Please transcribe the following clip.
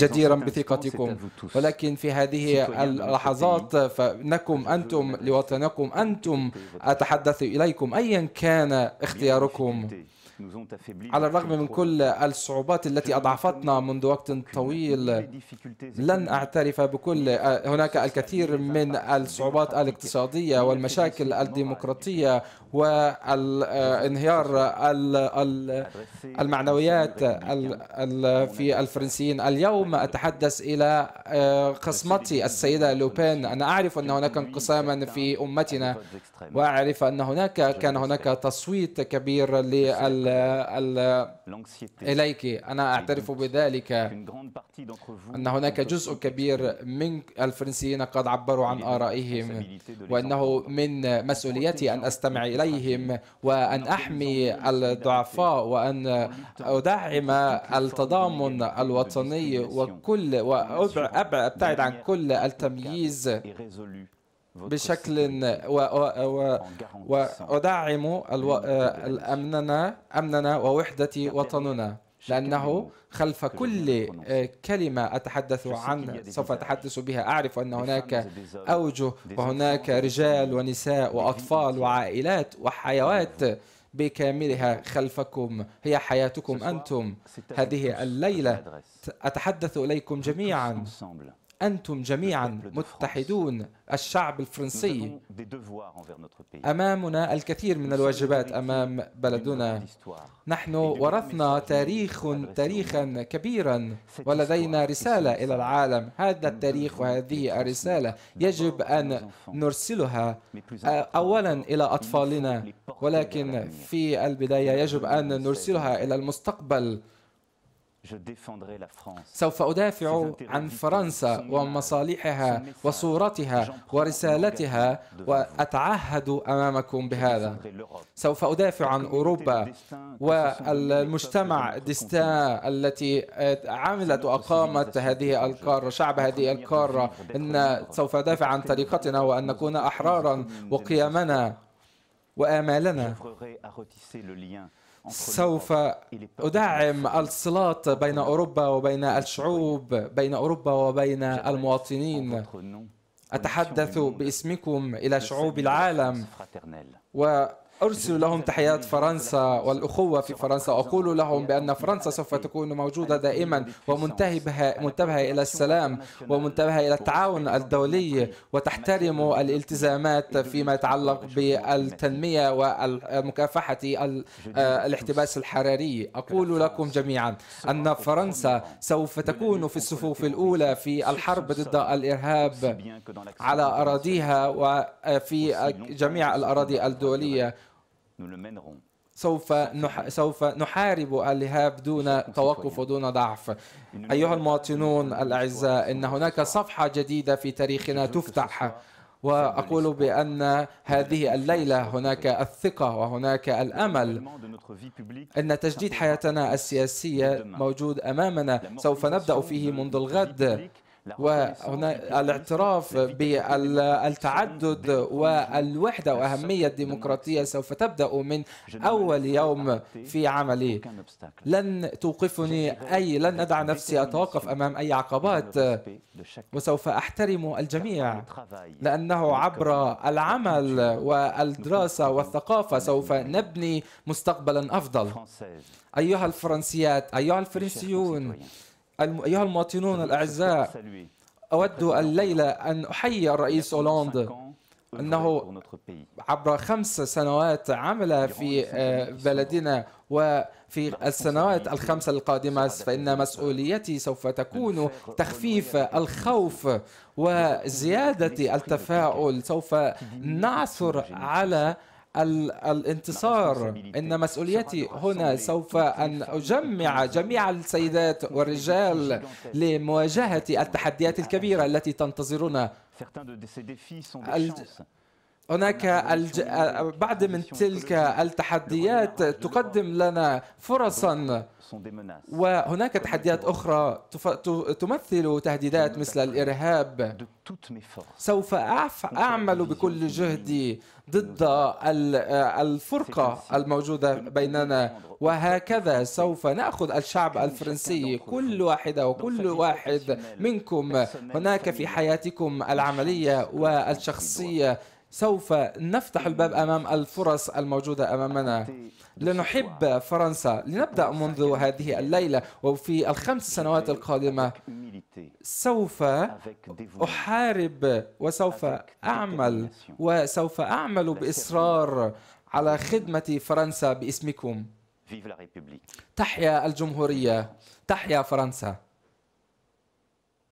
جديرا نعم. بثقتكم نعم. نعم. ولكن في هذه اللحظات فإنكم أنتم لوطنكم أنتم أتحدث إليكم أيا كان اختياركم على الرغم من كل الصعوبات التي أضعفتنا منذ وقت طويل لن أعترف بكل آه، هناك الكثير من الصعوبات الاقتصادية والمشاكل الديمقراطية والانهيار المعنويات في الفرنسيين اليوم أتحدث إلى آه، خصمتي السيدة لوبين أنا أعرف أن هناك انقساما في أمتنا وأعرف أن هناك كان هناك تصويت كبير لل ال إليك أنا أعترف بذلك أن هناك جزء كبير من الفرنسيين قد عبروا عن آرائهم وأنه من مسؤوليتي أن أستمع إليهم وأن أحمي الضعفاء وأن أدعم التضامن الوطني وكل وأبعد عن كل التمييز بشكل وأدعم آه، أمننا أمننا ووحدة وطننا لأنه خلف كل آه، كلمة أتحدث عن سوف أتحدث بها أعرف أن هناك أوجه وهناك رجال ونساء وأطفال وعائلات وحيوات بكاملها خلفكم هي حياتكم أنتم هذه الليلة أتحدث إليكم جميعا أنتم جميعا متحدون الشعب الفرنسي أمامنا الكثير من الواجبات أمام بلدنا نحن ورثنا تاريخ تاريخا كبيرا ولدينا رسالة إلى العالم هذا التاريخ وهذه الرسالة يجب أن نرسلها آه، أولا إلى أطفالنا ولكن في البداية يجب أن نرسلها إلى المستقبل سوف أدافع عن فرنسا ومصالحها وصورتها ورسالتها وأتعهد أمامكم بهذا سوف أدافع عن أوروبا والمجتمع ديستا التي عملت وأقامت هذه القارة شعب هذه القارة إن سوف أدافع عن طريقتنا وأن نكون أحرارا وقيمنا وآمالنا سوف أدعم الصلات بين أوروبا وبين الشعوب بين أوروبا وبين المواطنين أتحدث باسمكم إلى شعوب العالم و أرسل لهم تحيات فرنسا والأخوة في فرنسا أقول لهم بأن فرنسا سوف تكون موجودة دائما ومنتبهة منتبهة إلى السلام ومنتبهة إلى التعاون الدولي وتحترم الالتزامات فيما يتعلق بالتنمية ومكافحة آه، الاحتباس الحراري أقول لكم جميعا أن فرنسا سوف تكون في الصفوف الأولى في الحرب ضد الإرهاب على أراضيها وفي آه، جميع الأراضي الدولية سوف نح... سوف نحارب الارهاب دون توقف ودون ضعف. ايها المواطنون الاعزاء ان هناك صفحه جديده في تاريخنا تفتح واقول بان هذه الليله هناك الثقه وهناك الامل ان تجديد حياتنا السياسيه موجود امامنا سوف نبدا فيه منذ الغد وهنا الاعتراف بالتعدد والوحدة وأهمية الديمقراطية سوف تبدأ من أول يوم في عملي لن توقفني أي لن أدع نفسي أتوقف أمام أي عقبات وسوف أحترم الجميع لأنه عبر العمل والدراسة والثقافة سوف نبني مستقبلا أفضل أيها الفرنسيات أيها الفرنسيون أيها المواطنون الأعزاء أود الليلة أن أحيي الرئيس اولاند أنه عبر خمس سنوات عمل في آه، بلدنا وفي السنوات الخمسة القادمة فإن مسؤوليتي سوف تكون تخفيف الخوف وزيادة التفاؤل سوف نعثر على الانتصار إن مسؤوليتي هنا سوف أن أجمع جميع السيدات والرجال لمواجهة التحديات الكبيرة التي تنتظرنا هناك الج... بعد من تلك التحديات تقدم لنا فرصا وهناك تحديات أخرى تف... تمثل تهديدات مثل الإرهاب سوف أعف... أعمل بكل جهدي ضد الفرقة الموجودة بيننا وهكذا سوف نأخذ الشعب الفرنسي كل واحدة وكل واحد منكم هناك في حياتكم العملية والشخصية سوف نفتح الباب امام الفرص الموجوده امامنا لنحب فرنسا لنبدا منذ هذه الليله وفي الخمس سنوات القادمه سوف احارب وسوف اعمل وسوف اعمل باصرار على خدمه فرنسا باسمكم تحيا الجمهوريه تحيا فرنسا